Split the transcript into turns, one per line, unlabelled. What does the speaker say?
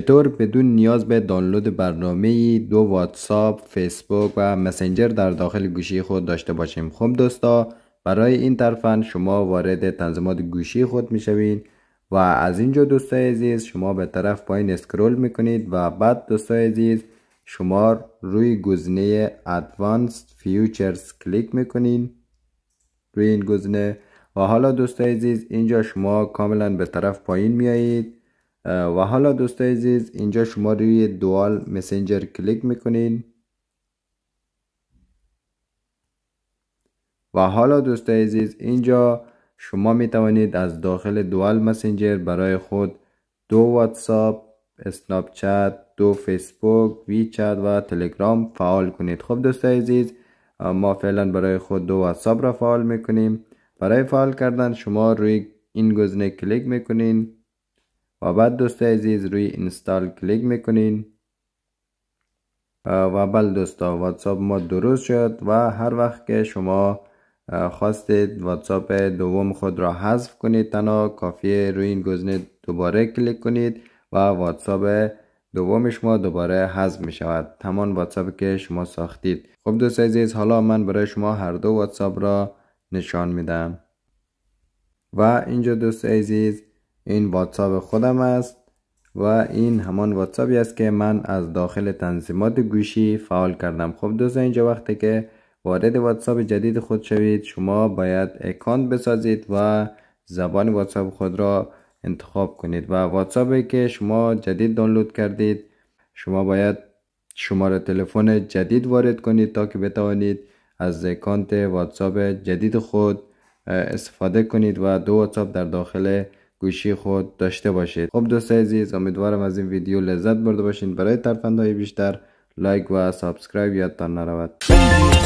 چطور بدون نیاز به دانلود برنامه دو واتساپ، فیسبوک و مسنجر در داخل گوشی خود داشته باشیم خب دوستا برای این طرفن شما وارد تنظیمات گوشی خود می و از اینجا دوستای عزیز شما به طرف پایین اسکرول می کنید و بعد دوستای عزیز شما روی گزینه Advanced Futures کلیک می روی این گزینه و حالا دوستای عزیز اینجا شما کاملا به طرف پایین میایید و حالا دوستای عزیز اینجا شما روی دوال مسنجر کلیک میکنین و حالا دوستای عزیز اینجا شما میتوانید از داخل دوال مسنجر برای خود دو واتساپ، اسناپ چت، دو فیسبوک، وی چت و تلگرام فعال کنید. خب دوستای عزیز ما فعلا برای خود دو واتساپ را فعال میکنیم. برای فعال کردن شما روی این گزینه کلیک میکنین و بعد دوست عزیز روی اینستال کلیک میکنین و بل دوستا واتساپ ما درست شد و هر وقت که شما خواستید واتساپ دوم خود را حذف کنید تنها کافیه روی این گزینه دوباره کلیک کنید و واتساپ دوم شما دوباره حذف می شود تمام واتساپ که شما ساختید خب دوست عزیز حالا من برای شما هر دو واتساپ را نشان میدم و اینجا دوست عزیز این واتساپ خودم است و این همان واتساپی است که من از داخل تنظیمات گوشی فعال کردم خب دوستان اینجا وقتی که وارد واتساپ جدید خود شوید شما باید اکانت بسازید و زبان واتساپ خود را انتخاب کنید و واتساپی که شما جدید دانلود کردید شما باید شماره تلفن جدید وارد کنید تا که بتوانید از اکانت واتساپ جدید خود استفاده کنید و دو واتساپ در داخل گوشی خود داشته باشید خب دوست عزیز امیدوارم از این ویدیو لذت برده باشین برای ترفندهای بیشتر لایک و سابسکرایب یادتان نرود